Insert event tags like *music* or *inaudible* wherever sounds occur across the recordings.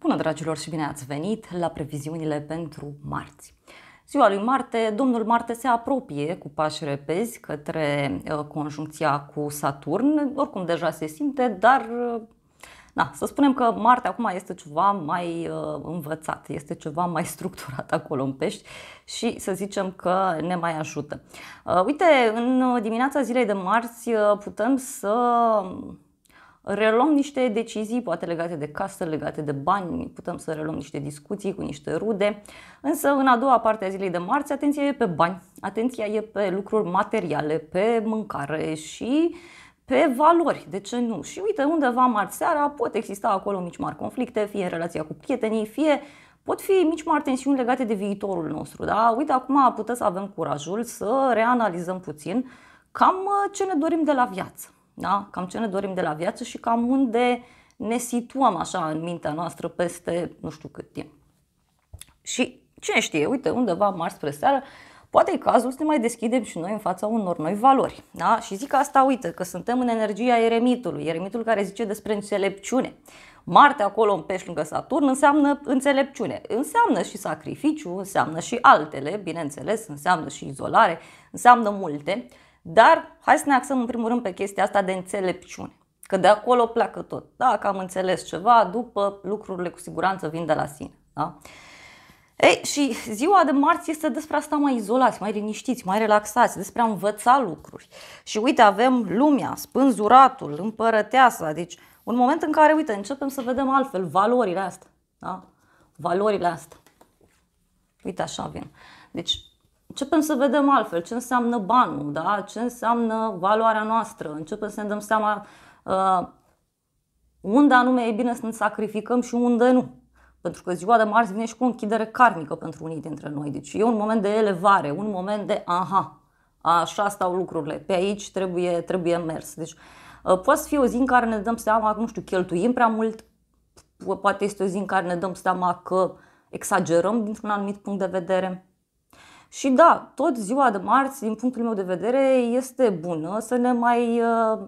Bună, dragilor, și bine ați venit la previziunile pentru marți. Ziua lui Marte, domnul Marte se apropie cu pași repezi către ă, conjuncția cu Saturn, oricum deja se simte, dar da, să spunem că Marte acum este ceva mai ă, învățat, este ceva mai *laughs* structurat acolo în pești și să zicem că ne mai ajută. uite, în dimineața zilei de marți putem să reluăm niște decizii, poate legate de casă, legate de bani, putem să reluăm niște discuții cu niște rude, însă în a doua parte a zilei de marți atenția e pe bani, atenția e pe lucruri materiale, pe mâncare și pe valori, de ce nu? Și uite, undeva marți seara pot exista acolo mici mari conflicte, fie în relația cu prietenii, fie pot fi mici mari tensiuni legate de viitorul nostru. Da? Uite, acum putem să avem curajul să reanalizăm puțin cam uh, ce ne dorim de la viață da? cam ce ne dorim de la viață și cam unde ne situăm așa în mintea noastră peste nu știu cât timp. Și cine știe, uite, undeva mar spre seară, poate e cazul să ne mai deschidem și noi în fața unor noi valori. Da? Și zic asta, uite, că suntem în energia eremitului, eremitul care zice despre înțelepciune. Marte acolo în pești lângă Saturn înseamnă înțelepciune, înseamnă și sacrificiu, înseamnă și altele, bineînțeles, înseamnă și izolare, înseamnă multe. Dar hai să ne axăm în primul rând pe chestia asta de înțelepciune. Că de acolo pleacă tot. Dacă am înțeles ceva, după lucrurile cu siguranță vin de la sine. Da? Ei, și ziua de marți este despre asta mai izolați, mai liniștiți, mai relaxați, despre a învăța lucruri. Și uite, avem lumea, spânzuratul, împărăteasa, deci un moment în care, uite, începem să vedem altfel valorile astea. Da? Valorile astea. Uite, așa vin. Deci, începem să vedem altfel ce înseamnă banul, da? ce înseamnă valoarea noastră, începem să ne dăm seama uh, unde anume e bine să ne sacrificăm și unde nu. Pentru că ziua de marți vine și cu o închidere karmică pentru unii dintre noi. Deci e un moment de elevare, un moment de aha, așa stau lucrurile, pe aici trebuie, trebuie mers. Deci uh, poate să fie o zi în care ne dăm seama că, nu știu, cheltuim prea mult, poate este o zi în care ne dăm seama că exagerăm dintr-un anumit punct de vedere și da, tot ziua de marți, din punctul meu de vedere, este bună să ne mai uh,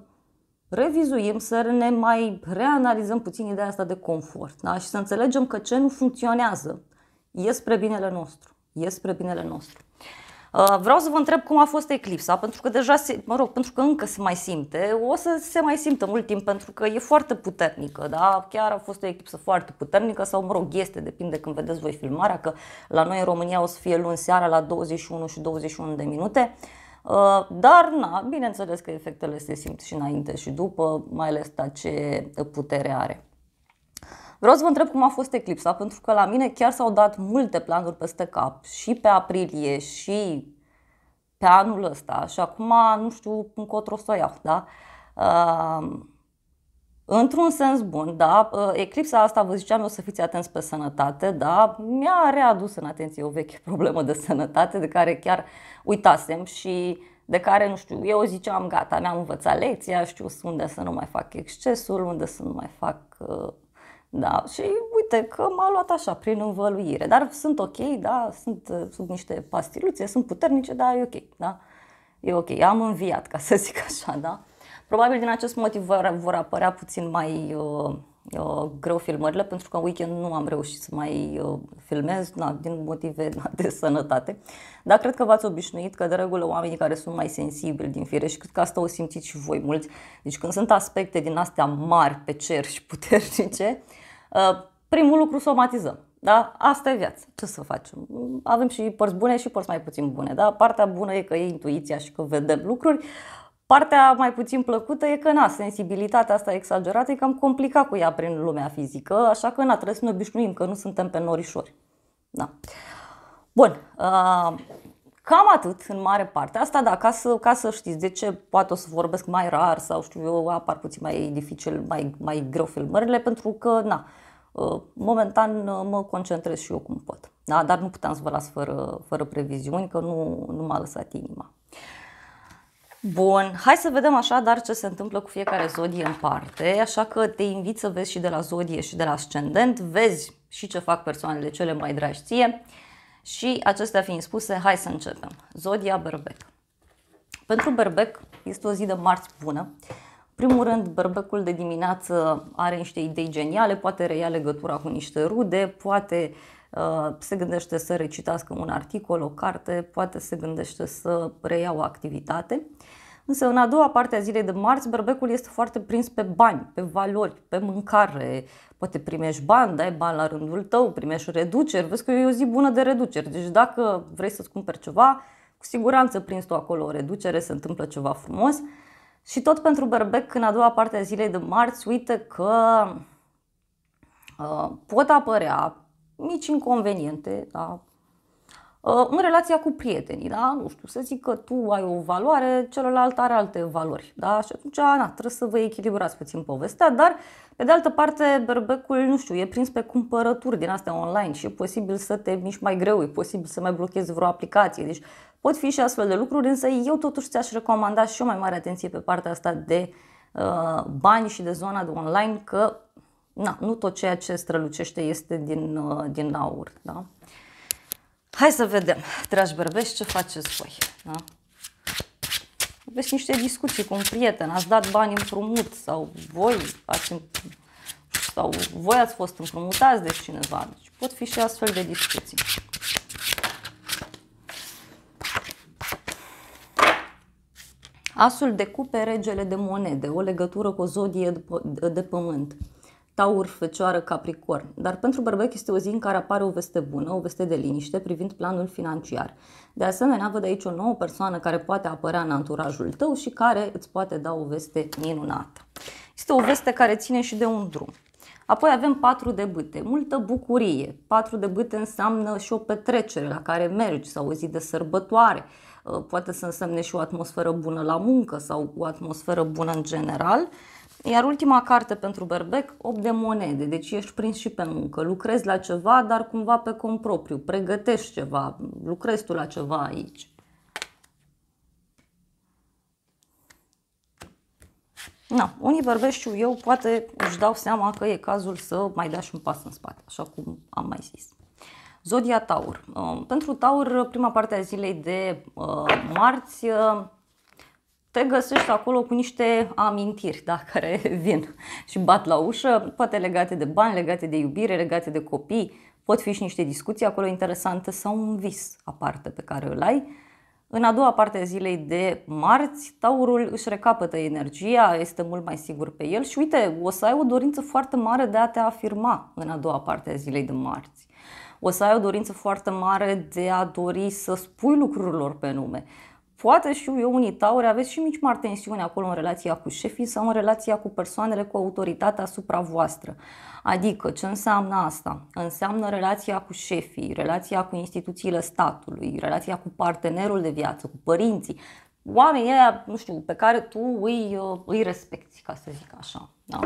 revizuim, să ne mai reanalizăm puțin ideea asta de confort da? și să înțelegem că ce nu funcționează e spre binele nostru. E spre binele nostru. Uh, vreau să vă întreb cum a fost eclipsa, pentru că deja, se, mă rog, pentru că încă se mai simte, o să se mai simtă mult timp pentru că e foarte puternică, da? Chiar a fost o eclipsă foarte puternică sau, mă rog, este, depinde când vedeți voi filmarea, că la noi în România o să fie luni seara la 21 și 21 de minute. Uh, dar, na, bineînțeles că efectele se simt și înainte și după, mai ales ta ce putere are. Vreau să vă întreb cum a fost eclipsa, pentru că la mine chiar s-au dat multe planuri peste cap, și pe aprilie, și pe anul ăsta. Și acum nu știu încotro să o iau, da? Uh, Într-un sens bun, da, ă, eclipsa asta, vă ziceam o să fiți atenți pe sănătate, da, mi-a readus în atenție o veche *laughs* problemă de sănătate de care chiar uitasem și de care, nu știu, eu ziceam gata, mi-am învățat lecția, știu unde să nu mai fac excesul, unde să nu mai fac uh, da, și uite că m-a luat așa, prin învăluire. Dar sunt ok, da, sunt uh, sub niște pastiluțe, sunt puternice, dar e ok, da. E ok, am înviat, ca să zic așa, da. Probabil din acest motiv vor, vor apărea puțin mai uh, greu filmările pentru că în weekend nu am reușit să mai uh, filmez na, din motive na, de sănătate. Dar cred că v-ați obișnuit că de regulă oamenii care sunt mai sensibili din fire și cred că asta o simțiți și voi mulți. Deci când sunt aspecte din astea mari pe cer și puternice, uh, primul lucru somatizăm. Da? Asta e viața. Ce să facem? Avem și părți bune și părți mai puțin bune. Da? Partea bună e că e intuiția și că vedem lucruri. Partea mai puțin plăcută e că, na, sensibilitatea asta exagerată e cam complicat cu ea prin lumea fizică, așa că, na, trebuie să ne obișnuim că nu suntem pe norișori. Da. Bun, uh, cam atât în mare parte. Asta, da, ca să, ca să știți de ce poate o să vorbesc mai rar sau știu eu, apar puțin mai dificil, mai, mai greu filmările, pentru că, na, uh, momentan uh, mă concentrez și eu cum pot. Da, dar nu puteam să vă las fără, fără previziuni, că nu, nu m-a lăsat inima. Uh, Bun, hai să vedem așadar ce se întâmplă cu fiecare zodie în parte, așa că te invit să vezi și de la zodie și de la ascendent, vezi și ce fac persoanele cele mai dragi ție și acestea fiind spuse, hai să începem. Zodia Berbec. Pentru Berbec este o zi de marți bună. În primul rând, berbecul de dimineață are niște idei geniale, poate reia legătura cu niște rude, poate uh, Uh, se gândește să recitească un articol, o carte, poate se gândește să reia o activitate. Însă în a doua parte a zilei de marți, berbecul este foarte prins pe bani, pe valori, pe mâncare. Poate primești bani, dai bani la rândul tău, primești reduceri. Vezi că e o zi bună de reduceri. Deci dacă vrei să-ți cumperi ceva, cu siguranță prins tu acolo o reducere, se întâmplă ceva frumos. Și tot pentru berbec, în a doua parte a zilei de marți, uite că uh, pot apărea mici inconveniente, da? Ă, în relația cu prietenii, da? Nu știu, să zic că tu ai o valoare, celălalt are alte valori, da? Și atunci, na, trebuie să vă echilibrați puțin povestea, dar, pe de altă parte, berbecul, nu știu, e prins pe cumpărături din astea online și e posibil să te miști mai greu, e posibil să mai blochezi vreo aplicație, deci pot fi și astfel de lucruri, însă eu totuși ți-aș recomanda și o mai mare atenție pe partea asta de uh, bani și de zona de online, că na, nu tot ceea ce strălucește este din, uh, din aur. Da? Hai să vedem, dragi bărbești, ce faceți voi. Da? Aveți niște discuții cu un prieten, ați dat bani împrumut sau voi ați sau voi ați fost împrumutați de cineva. Deci pot fi și astfel de discuții. Asul de cupe, regele de monede, o legătură cu o zodie de pământ. Taur, Fecioară, Capricorn. Dar pentru bărbați este o zi în care apare o veste bună, o veste de liniște privind planul financiar. De asemenea, văd aici o nouă persoană care poate apărea în anturajul tău și care îți poate da o veste minunată. Este o veste care ține și de un drum. Apoi avem patru de bâte, multă bucurie. Patru de bâte înseamnă și o petrecere la care mergi sau o zi de sărbătoare. Ă, poate să însemne și o atmosferă bună la muncă sau o atmosferă bună în general. Iar ultima carte pentru Berbec, 8 de monede, deci ești prins și pe muncă, lucrezi la ceva, dar cumva pe cont propriu, pregătești ceva, lucrezi tu la ceva aici. Na, unii bărbeți știu eu, poate își dau seama că e cazul să mai dea și un pas în spate, așa cum am mai zis. Zodia Taur. Ă, pentru Taur, prima parte a zilei de uh, marți, uh, te găsești acolo cu niște amintiri da, *laughs* care vin și bat la ușă, poate legate de bani, legate de iubire, legate de copii, pot fi și niște discuții acolo interesante sau un vis aparte pe care îl ai. În a doua parte a zilei de marți, taurul își recapătă energia, este mult mai sigur pe el și uite, o să ai o dorință foarte mare de a te afirma în a doua parte a zilei de marți. O să ai o dorință foarte mare de a dori să spui lucrurilor pe nume poate și eu, unii tauri aveți și mici mari tensiuni acolo în relația cu șefii sau în relația cu persoanele cu autoritatea asupra voastră. Adică, ce înseamnă asta? Înseamnă relația cu șefii, relația cu instituțiile statului, relația cu partenerul de viață, cu părinții, oamenii aia, nu știu, pe care tu îi, uh, îi respecti, ca să zic așa. Da?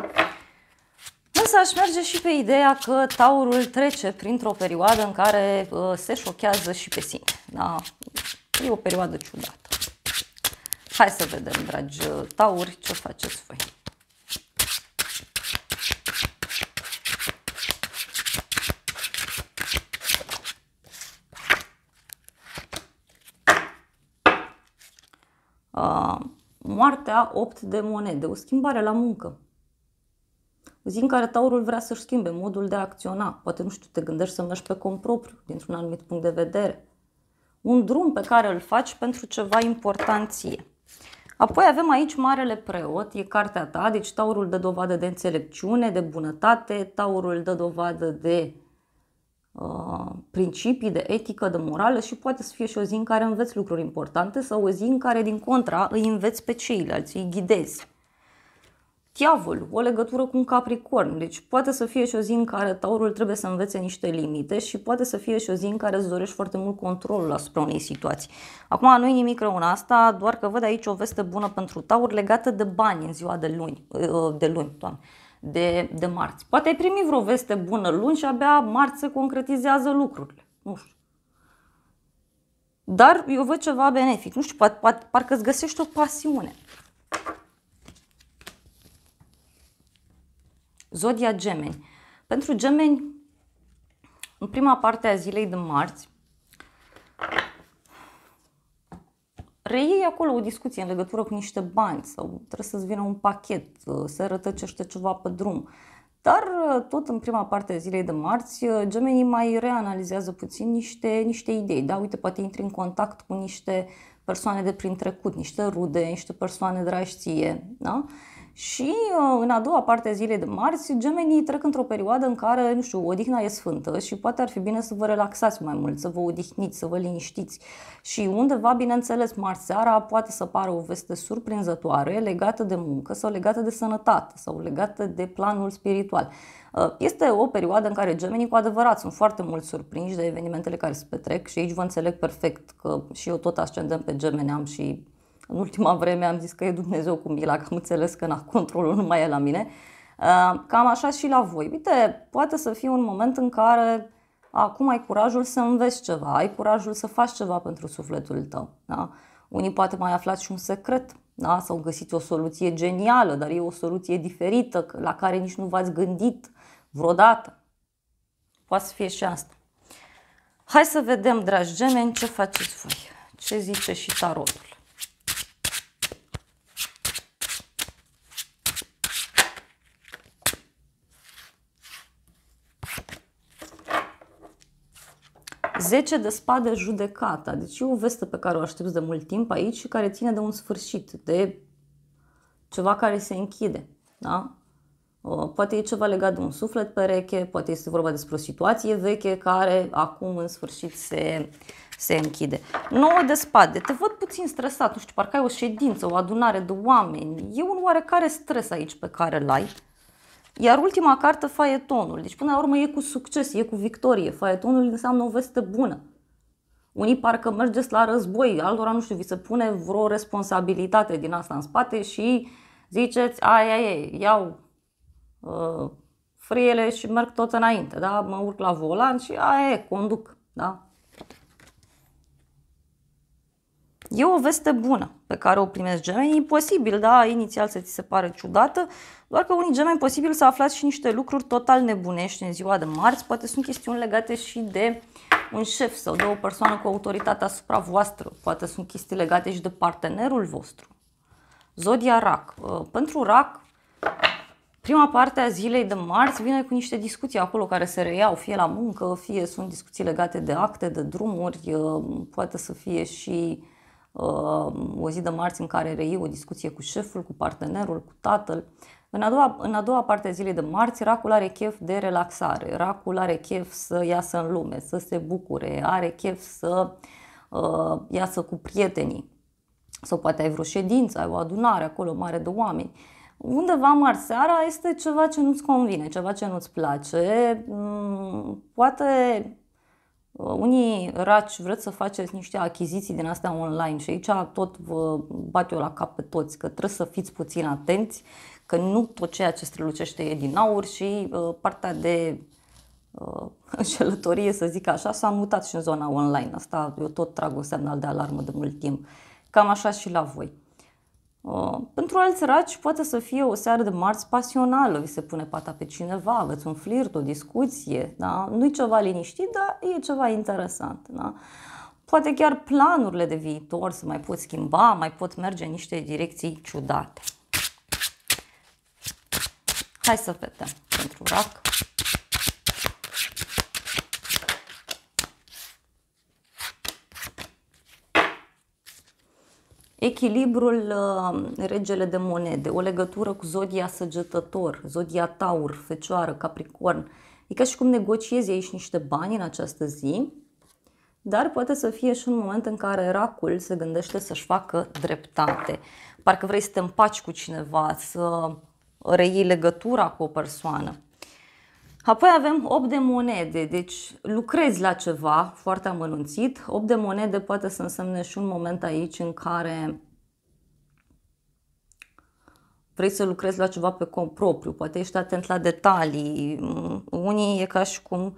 Însă aș merge și pe ideea că taurul trece printr-o perioadă în care uh, se șochează și pe sine. Da? E o perioadă ciudată. Hai să vedem, dragi uh, tauri, ce faceți voi. Uh, moartea 8 de monede, o schimbare la muncă. O zi în care taurul vrea să-și schimbe modul de a acționa. Poate, nu știu, te gândești să mergi pe cont propriu, dintr-un anumit punct de vedere. Un drum pe care îl faci pentru ceva importanție. Apoi avem aici Marele Preot, e cartea ta, deci taurul dă dovadă de înțelepciune, de bunătate, taurul dă dovadă de uh, principii, de etică, de morală și poate să fie și o zi în care înveți lucruri importante sau o zi în care, din contra, îi înveți pe ceilalți, îi ghidezi diavolul, o legătură cu un capricorn. Deci poate să fie și o zi în care taurul trebuie să învețe niște limite și poate să fie și o zi în care îți dorești foarte mult controlul asupra unei situații. Acum nu e nimic rău în asta, doar că văd aici o veste bună pentru taur legată de bani în ziua de luni, ă, de luni, doamne de, de marți. Poate ai primit vreo veste bună luni și abia marți se concretizează lucrurile. Nu știu. Dar eu văd ceva benefic. Nu știu, poate, poate, parcă îți găsești o pasiune. Zodia Gemeni. Pentru Gemeni, în prima parte a zilei de marți, reiei acolo o discuție în legătură cu niște bani sau trebuie să-ți vină un pachet, uh, se rătăcește ceva pe drum. Dar uh, tot în prima parte a zilei de marți, uh, gemenii mai reanalizează puțin niște, niște idei. Da, uite, poate intri în contact cu niște persoane de prin trecut, niște rude, niște persoane dragi ție, da? Uh, și uh, în a doua parte a zilei de marți, gemenii trec într-o perioadă în care, nu știu, odihna e sfântă și poate ar fi bine să vă relaxați mai mult, să vă odihniți, să vă liniștiți. Și undeva, bineînțeles, marți seara poate să pară o veste surprinzătoare legată de muncă sau legată de sănătate sau legată de planul spiritual. Uh, este o perioadă în care gemenii cu adevărat sunt foarte mult surprinși de evenimentele care se petrec și aici vă înțeleg perfect că și eu tot ascendent pe gemeni am și în ultima vreme am zis că e Dumnezeu cu mila, că am înțeles că na, controlul nu mai e la mine. Uh, cam așa și la voi. Uite, poate să fie un moment în care acum ai curajul să înveți ceva, ai curajul să faci ceva pentru sufletul tău. Da? Unii poate mai aflați și un secret da? sau găsiți o soluție genială, dar e o soluție diferită la care nici nu v-ați gândit vreodată. Poate să fie și asta. Hai să vedem, dragi gemeni, ce faceți voi, ce zice și tarotul. 10 de spade judecata. Deci e o veste pe care o aștepți de mult timp aici și care ține de un sfârșit, de ceva care se închide. Da? Uh, poate e ceva legat de un suflet pereche, poate este vorba despre o situație veche care acum în sfârșit se, se închide. 9 de spade, te văd puțin stresat, nu știu, parcă ai o ședință, o adunare de oameni. E un oarecare stres aici pe care l-ai. Iar ultima carte, faietonul. Deci, până la urmă, e cu succes, e cu victorie. Faietonul înseamnă o veste bună. Unii parcă mergeți la război, altora, nu știu, vi se pune vreo responsabilitate din asta în spate și ziceți, ai, ai, ai iau uh, friele și merg tot înainte, da? Mă urc la volan și aia e, conduc, da? E o veste bună pe care o primesc gemenii, posibil, da, inițial să ți se pare ciudată, doar că unii gemeni posibil să aflați și niște lucruri total nebunești în ziua de marți, poate sunt chestiuni legate și de un șef sau de o persoană cu autoritate asupra voastră, poate sunt chestii legate și de partenerul vostru. Zodia Rac. Uh, pentru Rac, prima parte a zilei de marți vine cu niște discuții acolo care se reiau, fie la muncă, fie sunt discuții legate de acte, de drumuri, uh, poate să fie și Ă, o zi de marți în care rei o discuție cu șeful, cu partenerul, cu tatăl. În a, doua, în a doua parte a zilei de marți, racul are chef de relaxare, racul are chef să iasă în lume, să se bucure, are chef să uh, iasă cu prietenii. Sau poate ai vreo ședință, ai o adunare acolo mare de oameni. Undeva marți seara este ceva ce nu-ți convine, ceva ce nu-ți place. Mm, poate Uh, unii raci vreți să faceți niște achiziții din astea online și aici tot vă bat eu la cap pe toți că trebuie să fiți puțin atenți că nu tot ceea ce strălucește e din aur și uh, partea de înșelătorie, uh, *laughs* să zic așa, s-a mutat și în zona online. Asta eu tot trag un semnal de alarmă de mult timp. Cam așa și la voi. Uh, pentru alți raci poate să fie o seară de marți pasională, vi se pune pata pe cineva, aveți un flirt, o discuție, da? nu-i ceva liniștit, dar e ceva interesant. Da? Poate chiar planurile de viitor se mai pot schimba, mai pot merge în niște direcții ciudate. Hai să vedem pentru rac. Echilibrul uh, regele de monede, o legătură cu zodia săgetător, zodia taur, fecioară, capricorn. E ca și cum negociezi aici niște bani în această zi, dar poate să fie și un moment în care racul se gândește să-și facă dreptate. Parcă vrei să te împaci cu cineva, să reiei legătura cu o persoană. Apoi avem 8 de monede, deci lucrezi la ceva foarte amănunțit. 8 de monede poate să însemne și un moment aici în care vrei să lucrezi la ceva pe cont propriu, poate ești atent la detalii. Unii e ca și cum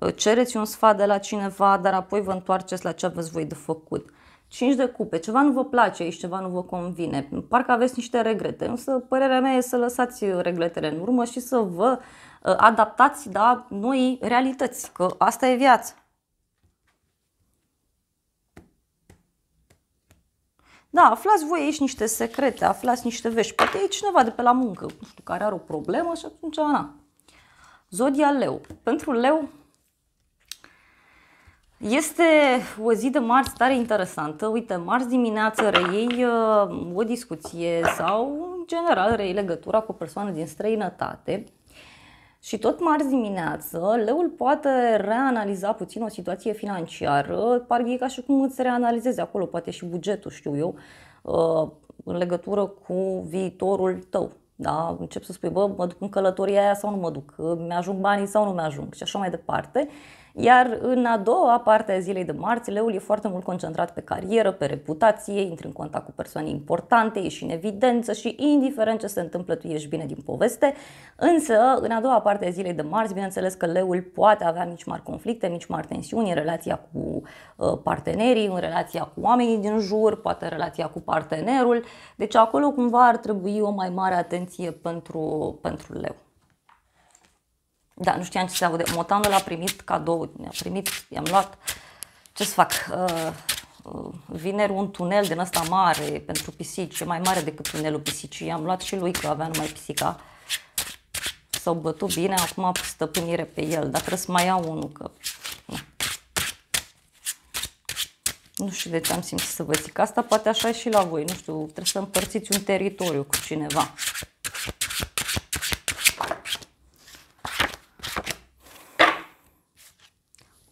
ă, cereți un sfat de la cineva, dar apoi vă întoarceți la ce aveți voi de făcut. 5 de cupe, ceva nu vă place aici, ceva nu vă convine, parcă aveți niște regrete, însă părerea mea e să lăsați regretele în urmă și să vă uh, Uh, adaptați da, noi realități, că asta e viața. Da, aflați voi aici niște secrete, aflați niște vești. Poate e cineva de pe la muncă, nu știu, care are o problemă și atunci, na. Zodia Leu. Pentru Leu este o zi de marți tare interesantă. Uite, marți dimineață reiei uh, o discuție sau, în general, reiei legătura cu o persoană din străinătate și tot marți dimineață, leul poate reanaliza puțin o situație financiară, parcă e ca și cum îți reanalizezi acolo, poate și bugetul, știu eu, uh, în legătură cu viitorul tău. Da? Încep să spui, bă, mă duc în călătoria aia sau nu mă duc, mi-ajung banii sau nu mi-ajung și așa mai departe. Iar în a doua parte a zilei de marți, leul e foarte mult concentrat pe carieră, pe reputație, intri în contact cu persoane importante, ieși în evidență și indiferent ce se întâmplă, tu ești bine din poveste. Însă, în a doua parte a zilei de marți, bineînțeles că leul poate avea mici mari conflicte, mici mari tensiuni în relația cu ă, partenerii, în relația cu oamenii din jur, poate în relația cu partenerul. Deci acolo cumva ar trebui o mai mare atenție pentru, pentru leu. Da, nu știam ce se aude. Motanul a primit cadou, ne-a primit, i-am luat. Ce să fac? Uh, uh vineri un tunel din ăsta mare pentru pisici, e mai mare decât tunelul pisicii. I-am luat și lui că avea numai pisica. S-au bătut bine, acum am stăpânire pe el, dar trebuie să mai iau unul, că... Nu știu de ce am simțit să vă zic asta, poate așa e și la voi, nu știu, trebuie să împărțiți un teritoriu cu cineva.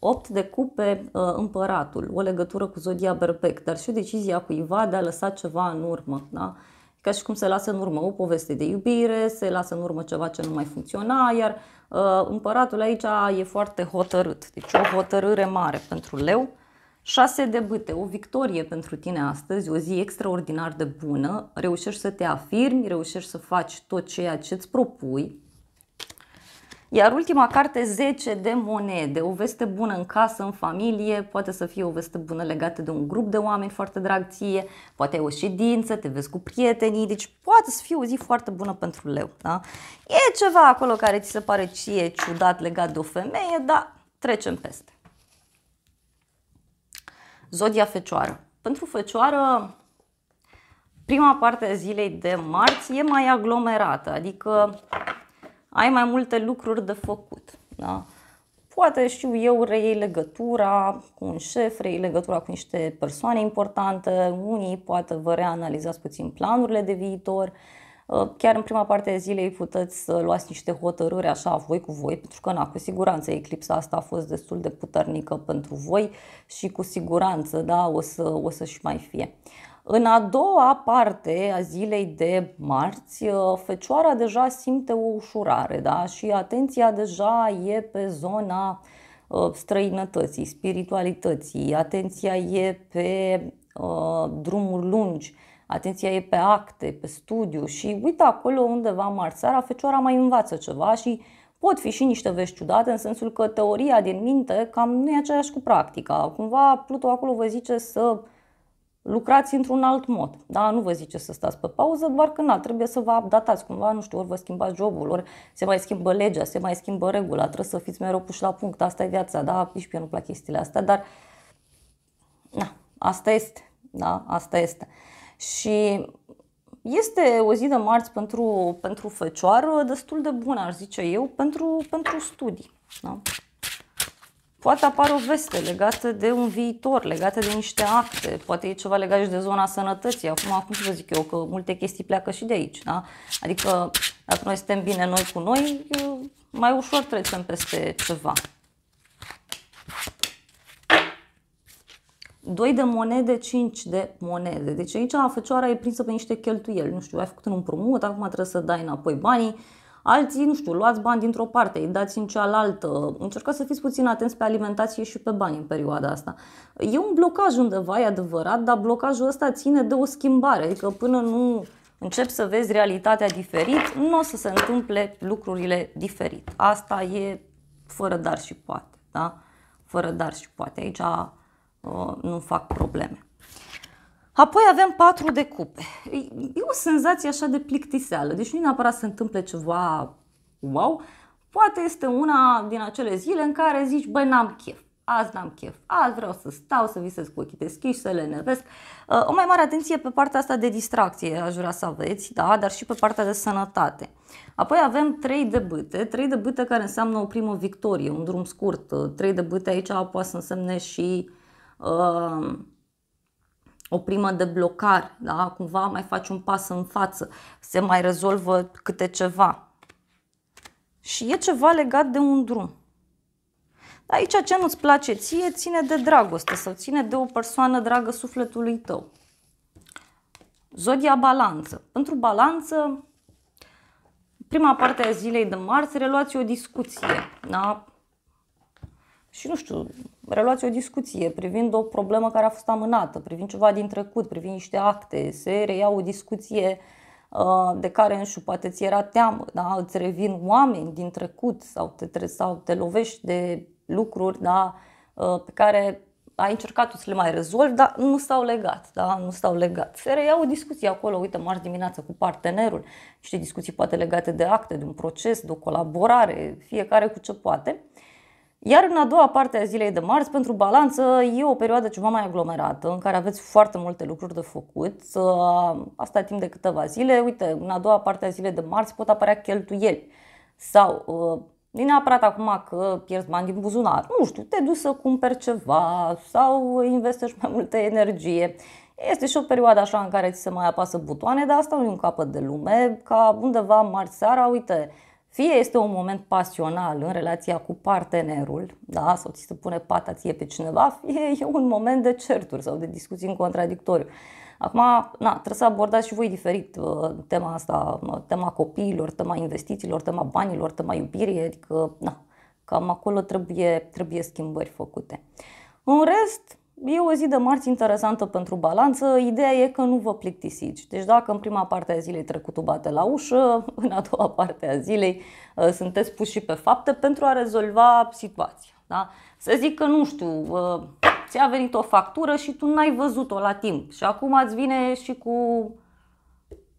8 de cupe uh, împăratul, o legătură cu zodia Berbec, dar și o decizie a cuiva de a lăsa ceva în urmă. Da? Ca și cum se lasă în urmă o poveste de iubire, se lasă în urmă ceva ce nu mai funcționa, iar uh, împăratul aici e foarte hotărât. Deci o hotărâre mare pentru leu. 6 de bâte, o victorie pentru tine astăzi, o zi extraordinar de bună, reușești să te afirmi, reușești să faci tot ceea ce îți propui, iar ultima carte, 10 de monede, o veste bună în casă, în familie, poate să fie o veste bună legată de un grup de oameni foarte drag ție, poate ai o ședință, te vezi cu prietenii, deci poate să fie o zi foarte bună pentru leu. Da? E ceva acolo care ți se pare ție ciudat legat de o femeie, dar trecem peste. Zodia Fecioară. Pentru Fecioară, prima parte a zilei de marți e mai aglomerată, adică ai mai multe lucruri de făcut. Da? Poate știu eu, reiei legătura cu un șef, reiei legătura cu niște persoane importante, unii poate vă reanalizați puțin planurile de viitor, uh, Chiar în prima parte a zilei puteți să luați niște hotărâri așa voi cu voi, pentru că, na, cu siguranță eclipsa asta a fost destul de puternică pentru voi și cu siguranță, da, o să, o să și mai fie. În a doua parte a zilei de marți, uh, fecioara deja simte o ușurare da? și atenția deja e pe zona uh, străinătății, spiritualității, atenția e pe uh, drumuri lungi, atenția e pe acte, pe studiu și uite acolo undeva marțara, fecioara mai învață ceva și pot fi și niște vești ciudate în sensul că teoria din minte cam nu e aceeași cu practica. Cumva Pluto acolo vă zice să uh, lucrați într-un alt mod. Da? Nu vă zice să stați pe pauză, doar că na, trebuie să vă updatați cumva, nu știu, ori vă schimbați jobul, ori se mai schimbă legea, se mai schimbă regula, trebuie să fiți mereu puși la punct, asta e viața, da, și pe nu plac chestiile astea, dar na, asta este, da, asta este. Și este o zi de marți pentru, pentru fecioară destul de bună, aș zice eu, pentru, pentru studii. Da? Poate apare o veste legată de un viitor, legată de niște acte, poate e ceva legat și de zona sănătății. Acum, acum să vă zic eu, că multe chestii pleacă și de aici. Da? Adică, dacă noi suntem bine noi cu noi, mai ușor trecem peste ceva. Doi de monede, cinci de monede. Deci aici fecioara e prinsă pe niște cheltuieli. Nu știu, ai făcut un împrumut, acum trebuie să dai înapoi banii Alții, nu știu, luați bani dintr-o parte, îi dați în cealaltă. Încercați să fiți puțin atenți pe alimentație și pe bani în perioada asta. E un blocaj undeva, e adevărat, dar blocajul ăsta ține de o schimbare. Adică până nu încep să vezi realitatea diferit, nu o să se întâmple lucrurile diferit. Asta e fără dar și poate, da? Fără dar și poate. Aici uh, nu fac probleme. Apoi avem patru de cupe. E o senzație așa de plictiseală, deci nu neapărat se întâmple ceva wow, poate este una din acele zile în care zici, băi, n-am chef, azi n-am chef, azi vreau să stau, să visez cu ochii deschiși, să le nevesc. Uh, o mai mare atenție pe partea asta de distracție aș vrea să aveți, da? dar și pe partea de sănătate. Apoi avem trei de bâte, trei de bâte care înseamnă o primă victorie, un drum scurt. Uh, trei de bâte aici poate să însemne și... Uh, o primă de blocare, da? cumva mai faci un pas în față, se mai rezolvă câte ceva. Și e ceva legat de un drum. Aici ce nu-ți place ție ține de dragoste sau ține de o persoană dragă sufletului tău. Zodia balanță. Pentru balanță, prima parte a zilei de marți, reluați o discuție. Da? și nu știu, reluați o discuție privind o problemă care a fost amânată, privind ceva din trecut, privind niște acte, se reia o discuție uh, de care înșu poate ți era teamă, da? îți revin oameni din trecut sau te, tre- sau te lovești de lucruri da? Uh, pe care ai încercat să le mai rezolvi, dar nu stau legat, da? nu stau legat. Se reia o discuție acolo, uite, marți dimineață cu partenerul, niște discuții poate legate de acte, de un proces, de o colaborare, fiecare cu ce poate. Uh, iar în a doua parte a zilei de marți, pentru balanță, e o perioadă ceva mai aglomerată, în care aveți foarte multe lucruri de făcut. Uh, asta timp de câteva zile. Uite, în a doua parte a zilei de marți pot apărea cheltuieli. Sau, nu uh, neapărat acum că pierzi bani din buzunar, nu știu, te duci să cumperi ceva sau investești mai multă energie. Este și o perioadă așa în care ți se mai apasă butoane, dar asta nu e un capăt de lume, ca undeva marți seara, uite, fie este un moment pasional în relația cu partenerul, da, sau ți se pune pata ție pe cineva, fie e un moment de certuri sau de discuții în contradictoriu. Acum, na, trebuie să abordați și voi diferit uh, tema asta, uh, tema copiilor, tema investițiilor, tema banilor, tema iubirii, adică, na, cam acolo trebuie, trebuie schimbări făcute. În rest, E o zi de marți interesantă pentru balanță. Ideea e că nu vă plictisiți. Deci dacă în prima parte a zilei trecutul bate la ușă, *laughs* în a doua parte a zilei uh, sunteți puși și pe fapte pentru a rezolva situația. Da? Să zic că nu știu, uh, ți-a venit o factură și tu n-ai văzut-o la timp și acum îți vine și cu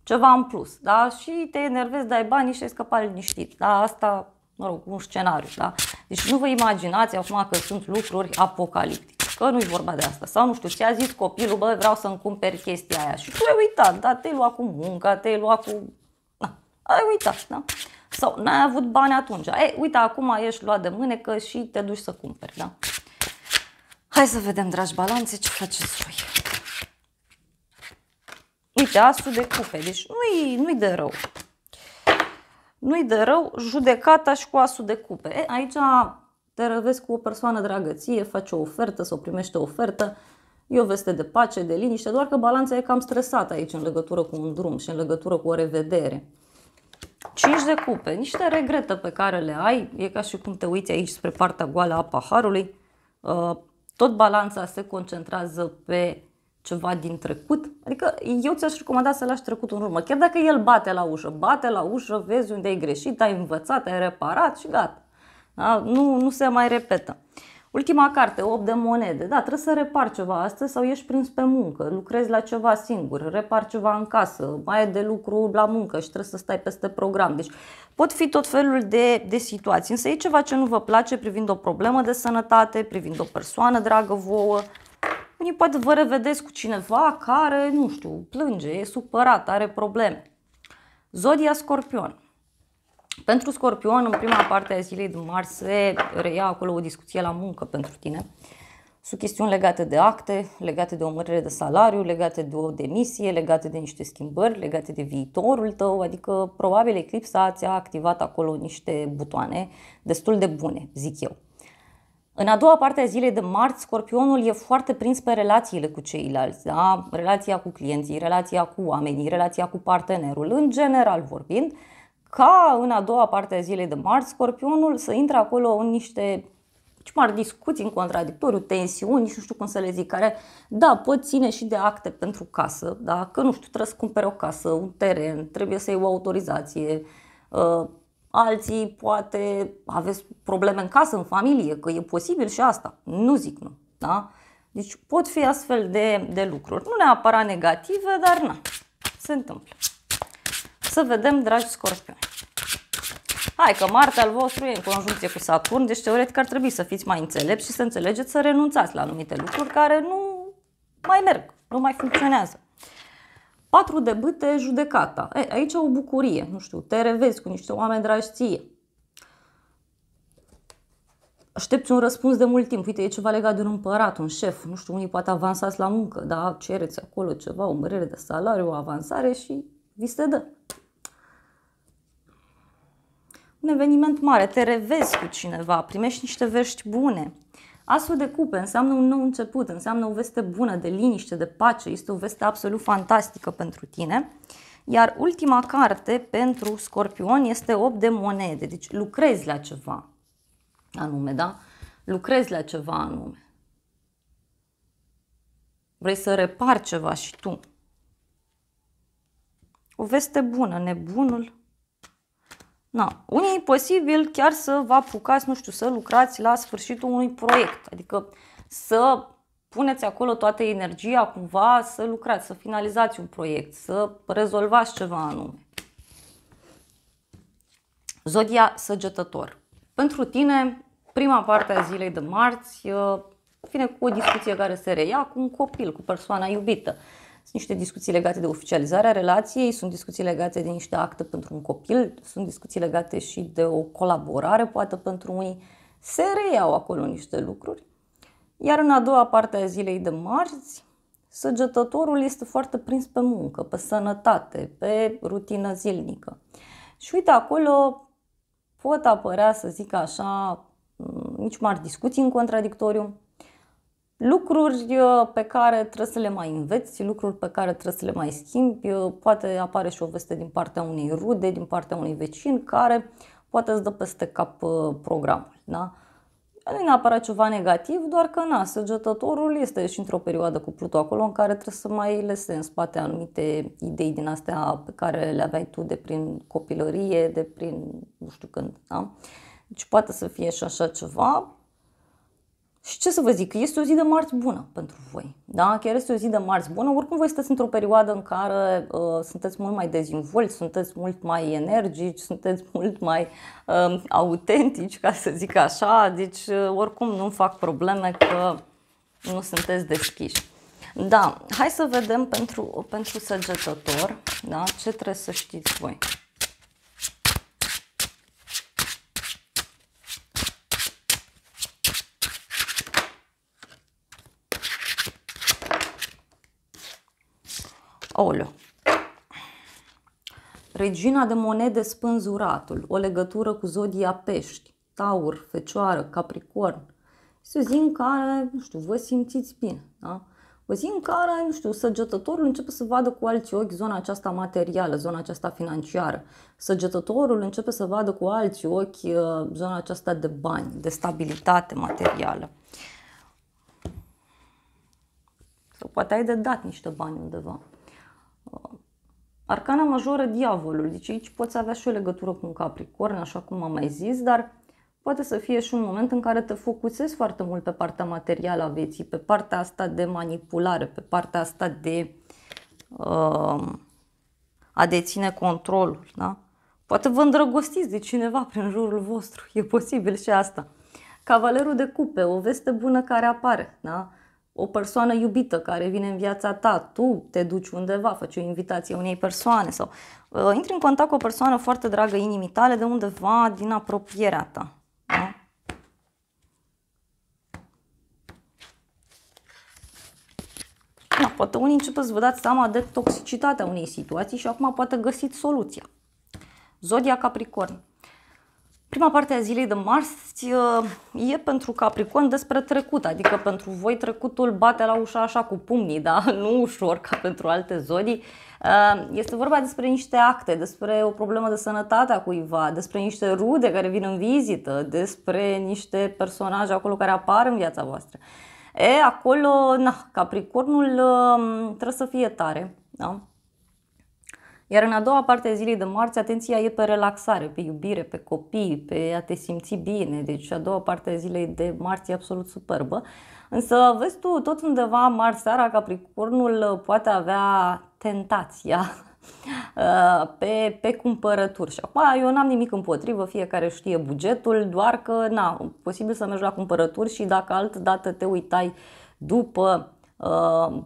ceva în plus. Da? Și te enervezi, dai bani și ai scăpat liniștit. Da? Asta, mă rog, un scenariu. Da? Deci nu vă imaginați acum că sunt lucruri apocaliptice că nu-i vorba de asta. Sau nu știu, ce a zis copilul, bă, vreau să-mi cumperi chestia aia. Și tu ai uitat, da, te-ai luat cu munca, te-ai luat cu... Da, ai uitat, da? Sau n-ai avut bani atunci. E, uite, acum ești luat de mânecă și te duci să cumperi, da? Hai să vedem, dragi balanțe, ce faceți voi. Uite, asul de cupe, deci nu-i, nu-i de rău. Nu-i de rău judecata și cu asul de cupe. E, aici te răvezi cu o persoană dragă ție, faci o ofertă sau primești o ofertă, e o veste de pace, de liniște, doar că balanța e cam stresată aici în legătură cu un drum și în legătură cu o revedere. 5 de cupe, niște regretă pe care le ai, e ca și cum te uiți aici spre partea goală a paharului, uh, tot balanța se concentrează pe ceva din trecut. Adică eu ți-aș recomanda să lași trecutul în urmă, chiar dacă el bate la ușă, bate la ușă, vezi unde ai greșit, ai învățat, ai reparat și gata. Da? Nu, nu se mai repetă. Ultima carte, 8 de monede. Da, trebuie să repar ceva astăzi sau ești prins pe muncă, lucrezi la ceva singur, repar ceva în casă, mai e de lucru la muncă și trebuie să stai peste program. Deci pot fi tot felul de, de situații, însă e ceva ce nu vă place privind o problemă de sănătate, privind o persoană dragă vouă. Unii poate vă revedeți cu cineva care, nu știu, plânge, e supărat, are probleme. Zodia Scorpion. Pentru Scorpion, în prima parte a zilei de marți se reia acolo o discuție la muncă pentru tine. Sunt chestiuni legate de acte, legate de o mărire de salariu, legate de o demisie, legate de niște schimbări, legate de viitorul tău, adică probabil eclipsa ți-a activat acolo niște butoane destul de bune, zic eu. În a doua parte a zilei de marți, scorpionul e foarte prins pe relațiile cu ceilalți, da? relația cu clienții, relația cu oamenii, relația cu partenerul, în general vorbind, ca în a doua parte a zilei de marți, scorpionul să intre acolo în niște ce mari discuții în contradictoriu, tensiuni, nici nu știu cum să le zic, care, da, pot ține și de acte pentru casă, da, că nu știu, trebuie să cumpere o casă, un teren, trebuie să iei o autorizație, uh, alții poate aveți probleme în casă, în familie, că e posibil și asta, nu zic nu, da? Deci pot fi astfel de, de lucruri, nu neapărat negative, dar na, se întâmplă. Să vedem, dragi scorpion. Hai că Marte al vostru e în conjuncție cu Saturn, deci teoretic ar trebui să fiți mai înțelepți și să înțelegeți să renunțați la anumite lucruri care nu mai merg, nu mai funcționează. Patru de bâte, judecata. E, aici o bucurie, nu știu, te revezi cu niște oameni dragi ție. Aștepți un răspuns de mult timp. Uite, e ceva legat de un împărat, un șef, nu știu, unii poate avansați la muncă, dar cereți acolo ceva, o mărire de salariu, o avansare și vi se dă un eveniment mare, te revezi cu cineva, primești niște vești bune. Asul de cupe înseamnă un nou început, înseamnă o veste bună, de liniște, de pace, este o veste absolut fantastică pentru tine. Iar ultima carte pentru scorpion este 8 de monede, deci lucrezi la ceva anume, da? Lucrezi la ceva anume. Vrei să repar ceva și tu. O veste bună, nebunul Na, unii posibil chiar să vă apucați, nu știu, să lucrați la sfârșitul unui proiect, adică să puneți acolo toată energia cumva să lucrați, să finalizați un proiect, să rezolvați ceva anume. Zodia săgetător. Pentru tine, prima parte a zilei de marți uh, vine cu o discuție care se reia cu un copil, cu persoana iubită. Sunt niște discuții legate de oficializarea relației, sunt discuții legate de niște acte pentru un copil, sunt discuții legate și de o colaborare, poate pentru unii. Se reiau acolo niște lucruri. Iar în a doua parte a zilei de marți, săgetătorul este foarte prins pe muncă, pe sănătate, pe rutină zilnică. Și uite, acolo pot apărea, să zic așa, mm, nici mari discuții în contradictoriu, lucruri uh, pe care trebuie să le mai înveți, lucruri pe care trebuie să le mai schimbi. Uh, poate apare și o veste din partea unei rude, din partea unui vecin, care poate îți dă peste cap uh, programul. Da? Nu e neapărat ceva negativ, doar că na, săgetătorul este și într-o perioadă cu Pluto acolo în care trebuie să mai lese în spate anumite idei din astea pe care le aveai tu de prin copilărie, de prin nu știu când. Da? Deci poate să fie și așa ceva. Și ce să vă zic, este o zi de marți bună pentru voi. Da? Chiar este o zi de marți bună. Oricum voi sunteți într-o perioadă în care uh, sunteți mult mai dezinvolți, sunteți mult mai energici, sunteți mult mai uh, autentici, ca să zic așa. Deci uh, oricum nu fac probleme că nu sunteți deschiși. Da, hai să vedem pentru, pentru săgetător da? ce trebuie să știți voi. Aoleu. Regina de monede spânzuratul, o legătură cu zodia pești, taur, fecioară, capricorn. Este o zi în care, nu știu, vă simțiți bine, da? O zi în care, nu știu, săgetătorul începe să vadă cu alți ochi zona aceasta materială, zona aceasta financiară. Săgetătorul începe să vadă cu alți ochi uh, zona aceasta de bani, de stabilitate materială. Sau poate ai de dat niște bani undeva. Arcana majoră, diavolul. Deci aici poți avea și o legătură cu un capricorn, așa cum am mai zis, dar poate să fie și un moment în care te focusezi foarte mult pe partea materială a vieții, pe partea asta de manipulare, pe partea asta de uh, a deține controlul. Da? Poate vă îndrăgostiți de cineva prin jurul vostru, e posibil și asta. Cavalerul de cupe, o veste bună care apare. Da? o persoană iubită care vine în viața ta, tu te duci undeva, faci o invitație unei persoane sau uh, intri în contact cu o persoană foarte dragă inimii tale de undeva din apropierea ta. Da? Da, poate unii începeți să vă dați seama de toxicitatea unei situații și acum poate găsiți soluția. Zodia Capricorn. Prima parte a zilei de marți uh, e pentru Capricorn despre trecut, adică pentru voi trecutul bate la ușa așa cu pumnii, da? *laughs* nu ușor ca pentru alte zodii. Uh, este vorba despre niște acte, despre o problemă de sănătate a cuiva, despre niște rude care vin în vizită, despre niște personaje acolo care apar în viața voastră. E, acolo, na, Capricornul uh, trebuie să fie tare, da? Iar în a doua parte a zilei de marți, atenția e pe relaxare, pe iubire, pe copii, pe a te simți bine. Deci a doua parte a zilei de marți e absolut superbă. Însă, vezi tu, tot undeva marți seara, Capricornul uh, poate avea tentația *laughs* uh, pe, pe cumpărături. Și acum eu n-am nimic împotrivă, fiecare știe bugetul, doar că na, posibil să mergi la cumpărături și dacă altă dată te uitai după uh,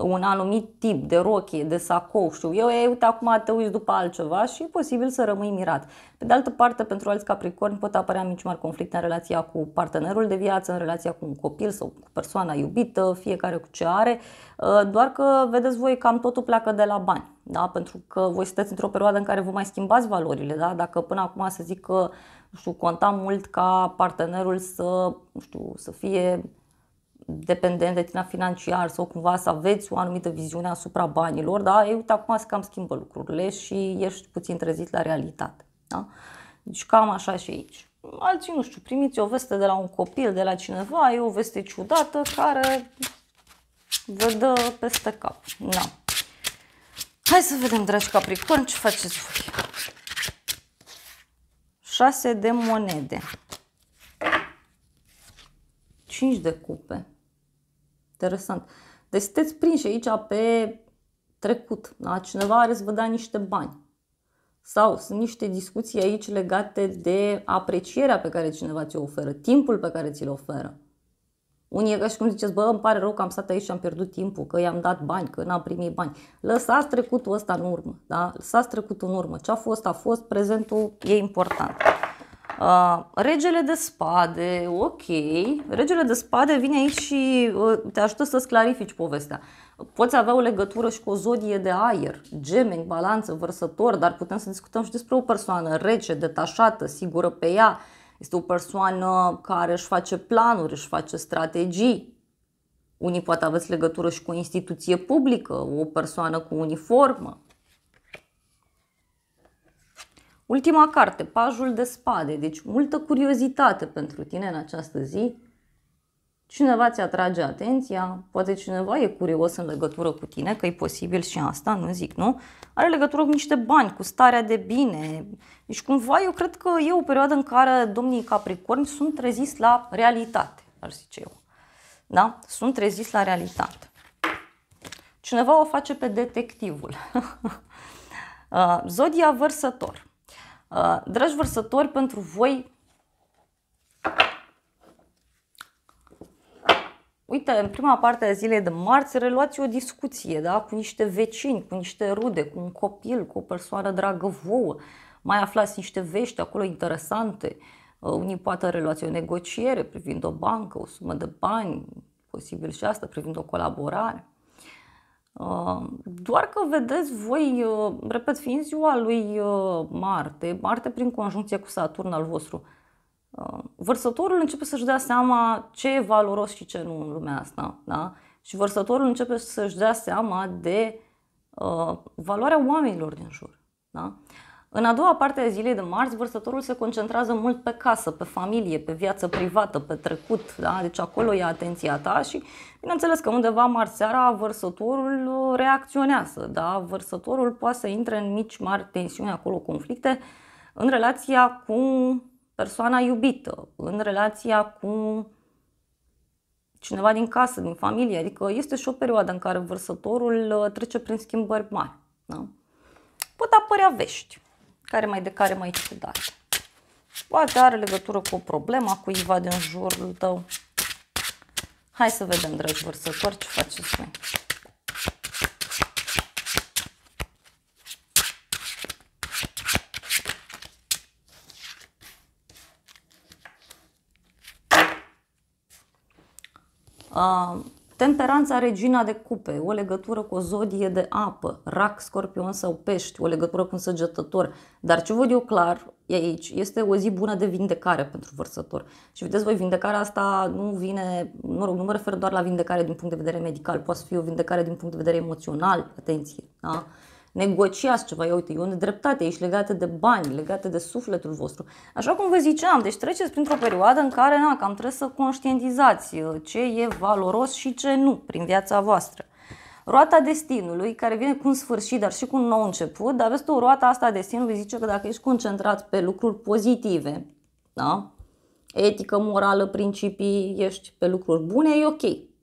un anumit tip de rochie, de sacou, știu eu, ei, uite, acum te uiți după altceva și e posibil să rămâi mirat. Pe de altă parte, pentru alți capricorni pot apărea mici mari conflicte în relația cu partenerul de viață, în relația cu un copil sau cu persoana iubită, fiecare cu ce are, uh, doar că, vedeți voi, cam totul pleacă de la bani. Da? Pentru că voi sunteți într-o perioadă în care vă mai schimbați valorile. Da? Dacă până acum să zic că nu știu, conta mult ca partenerul să, nu știu, să fie dependent de tine financiar sau cumva să aveți o anumită viziune asupra banilor, da? ei, uite, acum se cam schimbă lucrurile și ești puțin trezit la realitate, da? Deci cam așa și aici. Alții, nu știu, primiți o veste de la un copil, de la cineva, e o veste ciudată care vă dă peste cap. Da. Hai să vedem, dragi capricorn, ce faceți voi. 6 de monede. 5 de cupe interesant. Deci sunteți prinși aici pe trecut. Da? Cineva are să vă da niște bani. Sau sunt niște discuții aici legate de aprecierea pe care cineva ți-o oferă, timpul pe care ți-l oferă. Unii e ca și cum ziceți, bă, îmi pare rău că am stat aici și am pierdut timpul, că i-am dat bani, că n-am primit bani. Lăsați trecutul ăsta în urmă, da? Lăsați trecutul în urmă. Ce a fost, a fost, prezentul e important. Uh, regele de spade, ok, regele de spade vine aici și uh, te ajută să-ți clarifici povestea. Poți avea o legătură și cu o zodie de aer, gemeni, balanță, vărsător, dar putem să discutăm și despre o persoană rece, detașată, sigură pe ea. Este o persoană care își face planuri, își face strategii. Unii poate aveți legătură și cu o instituție publică, o persoană cu uniformă. Ultima carte, Pajul de spade, deci multă curiozitate pentru tine în această zi. Cineva ți atrage atenția, poate cineva e curios în legătură cu tine, că e posibil și asta, nu zic nu, are legătură cu niște bani, cu starea de bine. Deci cumva eu cred că e o perioadă în care domnii Capricorni sunt treziți la realitate, ar zice eu. Da? Sunt treziți la realitate. Cineva o face pe detectivul. *laughs* Uh, Zodia vărsător. Uh, dragi vărsători, pentru voi, uite, în prima parte a zilei de marți, reluați o discuție da? cu niște vecini, cu niște rude, cu un copil, cu o persoană dragă vouă. Mai aflați niște vești acolo interesante. Uh, unii poate reluați o negociere privind o bancă, o sumă de bani, posibil și asta, privind o colaborare. Uh, doar că vedeți voi, uh, repet, fiind ziua lui uh, Marte, Marte prin conjuncție cu Saturn al vostru, vărsătorul începe să-și dea seama ce e valoros și ce nu în lumea asta. Da? Și vărsătorul începe să-și dea seama de uh, valoarea oamenilor din jur. Da? În a doua parte a zilei de marți, vărsătorul se concentrează mult pe casă, pe familie, pe viață privată, pe trecut, da? deci acolo e atenția ta și bineînțeles că undeva marți seara vărsătorul uh, reacționează, da? vărsătorul poate să intre în mici, mari tensiuni, acolo conflicte, în relația cu persoana iubită, în relația cu cineva din casă, din familie, adică este și o perioadă în care vărsătorul uh, trece prin schimbări mari. Da? pot apărea vești care mai de care mai ciudat. Poate are legătură cu o problemă cuiva din jurul tău. Hai să vedem, dragi vărsători, ce faceți voi. Um, Temperanța regina de cupe, o legătură cu o zodie de apă, rac, scorpion sau pești, o legătură cu un săgetător. Dar ce văd eu clar e aici, este o zi bună de vindecare pentru vărsător. Și vedeți voi, vindecarea asta nu vine, mă rog, nu mă refer doar la vindecare din punct de vedere medical, poate să fie o vindecare din punct de vedere emoțional, atenție, da? negociați ceva, ia uite, e o nedreptate, ești legată de bani, legată de sufletul vostru. Așa cum vă ziceam, deci treceți printr-o perioadă în care, na, cam trebuie să conștientizați uh, ce e valoros și ce nu prin viața voastră. Roata destinului, care vine cu un sfârșit, dar și cu un nou început, dar vezi tu, roata asta a destinului zice că dacă ești concentrat pe lucruri pozitive, da? etică, morală, principii, ești pe lucruri bune, e ok,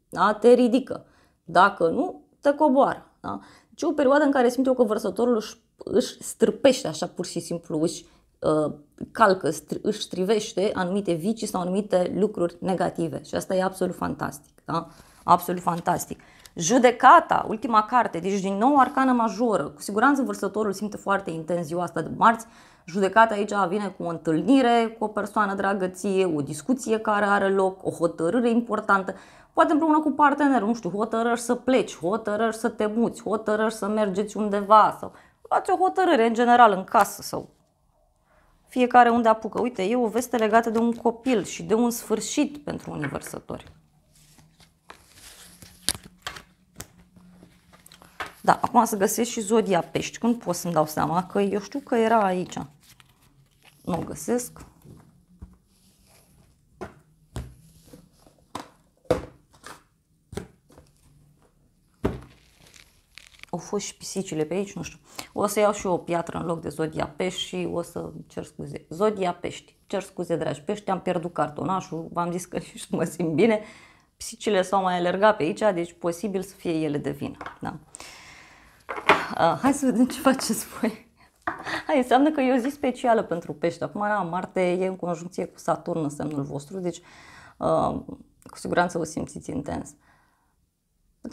da? te ridică. Dacă nu, te coboară. Da? ci o perioadă în care simt eu că vărsătorul își, își strâpește așa pur și simplu, își uh, calcă, își strivește anumite vicii sau anumite lucruri negative și asta e absolut fantastic, da? Absolut fantastic. Judecata, ultima carte, deci din nou arcană majoră. Cu siguranță vărsătorul simte foarte intens ziua asta de marți. Judecata aici vine cu o întâlnire cu o persoană dragă o discuție care are loc, o hotărâre importantă poate împreună cu partenerul, nu știu, hotărăști să pleci, hotărăști să te muți, hotărăști să mergeți undeva sau luați o hotărâre în general în casă sau fiecare unde apucă. Uite, e o veste legată de un copil și de un sfârșit pentru universători. Da, acum să găsesc și zodia pești. Când pot să-mi dau seama? Că eu știu că era aici. Nu o găsesc. au fost și pisicile pe aici, nu știu. O să iau și eu o piatră în loc de Zodia Pești și o să cer scuze. Zodia Pești. Cer scuze, dragi pești, am pierdut cartonașul, v-am zis că și *laughs* nu mă simt bine. Pisicile s-au mai alergat pe aici, deci posibil să fie ele de vină. Da. A, hai să vedem ce faceți voi. Hai, înseamnă că e o zi specială pentru pești. Acum, na, da, Marte e în conjuncție cu Saturn în semnul vostru, deci uh, cu siguranță o simțiți intens. Uh,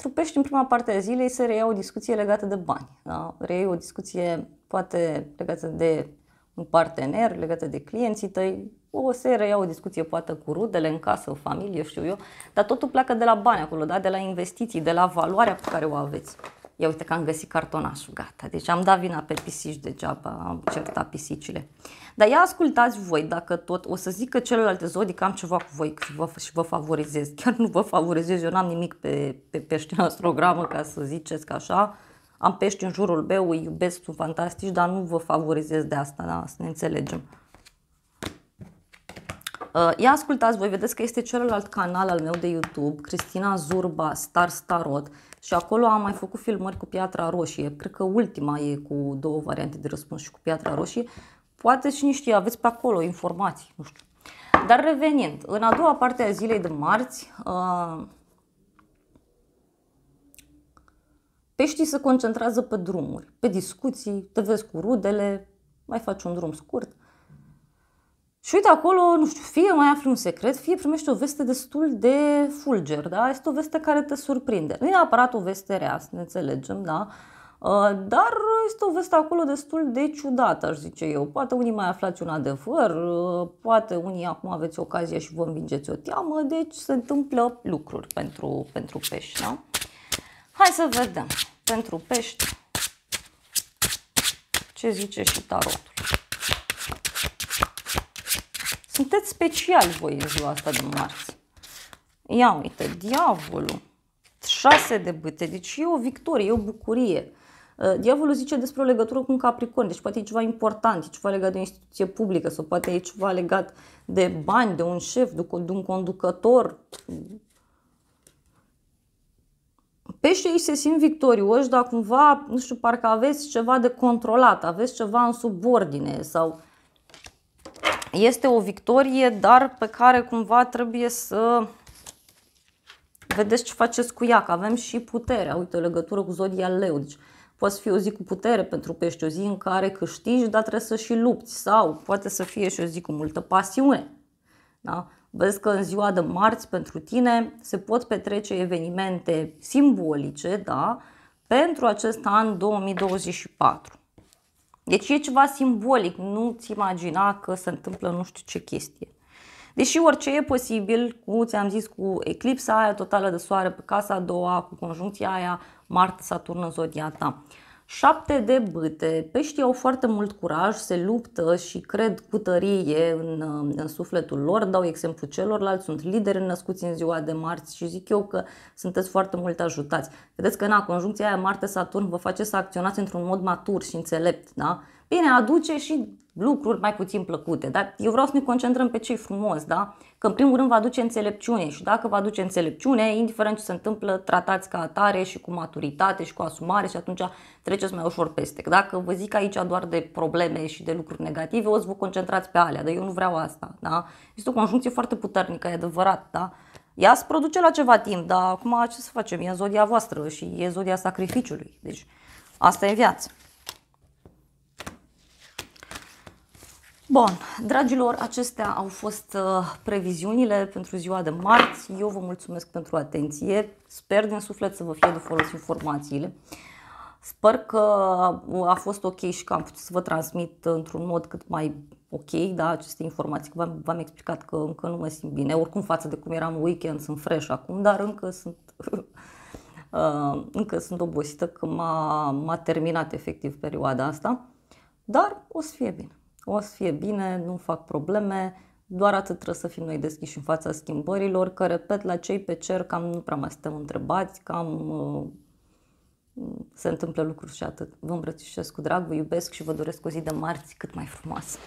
pentru pești, în prima parte a zilei se reia o discuție legată de bani. Da? Reiei o discuție poate legată de un partener, legată de clienții tăi, o se reia o discuție poate cu rudele în casă, familie, știu eu, dar totul pleacă de la bani acolo, da? de la investiții, de la valoarea pe care o aveți ia uite că am găsit cartonașul, gata. Deci am dat vina pe pisici degeaba, am certat pisicile. Dar ia ascultați voi, dacă tot, o să zic că celelalte că am ceva cu voi și vă, și vă favorizez. Chiar nu vă favorizez, eu n-am nimic pe, pe pești în astrogramă, ca să ziceți că așa. Am pești în jurul meu, îi iubesc, sunt fantastici, dar nu vă favorizez de asta, da? să ne înțelegem. Uh, ia ascultați, voi vedeți că este celălalt canal al meu de YouTube, Cristina Zurba, Star Starot și acolo am mai făcut filmări cu piatra roșie. Cred că ultima e cu două variante de răspuns și cu piatra roșie. Poate și niște aveți pe acolo informații, nu știu. Dar revenind, în a doua parte a zilei de marți, uh, peștii se concentrează pe drumuri, pe discuții, te vezi cu rudele, mai faci un drum scurt – și uite acolo, nu știu, fie mai afli un secret, fie primești o veste destul de fulger, da? Este o veste care te surprinde. Nu e neapărat o veste rea, să ne înțelegem, da? Uh, dar este o veste acolo destul de ciudată, aș zice eu. Poate unii mai aflați un adevăr, uh, poate unii acum aveți ocazia și vă învingeți o teamă, deci se întâmplă lucruri pentru, pentru pești, da? Hai să vedem pentru pești ce zice și tarotul sunteți special voi în ziua asta de marți. Ia uite, diavolul, șase de bâte, deci e o victorie, e o bucurie. Uh, diavolul zice despre o legătură cu un capricorn, deci poate e ceva important, e ceva legat de o instituție publică sau poate e ceva legat de bani, de un șef, de un conducător. Pește, ei se simt victorioși, dar cumva, nu știu, parcă aveți ceva de controlat, aveți ceva în subordine sau este o victorie, dar pe care cumva trebuie să vedeți ce faceți cu ea, că avem și puterea. Uite, o legătură cu zodia leu. Deci, poate fi o zi cu putere pentru pești, o zi în care câștigi, dar trebuie să și lupți. Sau poate să fie și o zi cu multă pasiune. Da? Vezi că în ziua de marți pentru tine se pot petrece evenimente simbolice da? pentru acest an 2024. Deci e ceva simbolic, nu-ți imagina că se întâmplă nu știu ce chestie. Deși orice e posibil, cu, ți-am zis, cu eclipsa aia totală de soare pe casa a doua, cu conjuncția aia, Marte-Saturn în zodia ta. Da. Șapte de bâte. Peștii păi au foarte mult curaj, se luptă și cred cu tărie în, uh, în sufletul lor. Dau exemplu celorlalți, sunt lideri născuți în ziua de marți și zic eu că sunteți foarte mult ajutați. Vedeți că na, conjuncția aia Marte-Saturn vă face să acționați într-un mod matur și înțelept. Da? Bine, aduce și lucruri mai puțin plăcute, dar eu vreau să ne concentrăm pe ce e frumos, da? Că în primul rând va aduce înțelepciune și dacă va aduce înțelepciune, indiferent ce se întâmplă, tratați ca atare și cu maturitate și cu asumare și atunci treceți mai ușor peste. Că dacă vă zic aici doar de probleme și de lucruri negative, o să vă concentrați pe alea, dar eu nu vreau asta, da? Este o conjuncție foarte puternică, e adevărat, da? Ea se produce la ceva timp, dar acum ce să facem? E zodia voastră și e zodia sacrificiului. Deci asta e viața. Bun, dragilor, acestea au fost uh, previziunile pentru ziua de marți. Eu vă mulțumesc pentru atenție. Sper din suflet să vă fie de folos informațiile. Sper că uh, a fost ok și că am putut să vă transmit într-un mod cât mai ok da, aceste informații. V-am, explicat că încă nu mă simt bine. Oricum față de cum eram weekend, sunt fresh acum, dar încă sunt... *laughs* Uh, încă sunt obosită că m-a, m-a terminat efectiv perioada asta, dar o să fie bine o să fie bine, nu fac probleme, doar atât trebuie să fim noi deschiși în fața schimbărilor, că, repet, la cei pe cer cam nu prea mai suntem întrebați, cam uh, se întâmplă lucruri și atât. Vă îmbrățișez cu drag, vă iubesc și vă doresc o zi de marți cât mai frumoasă.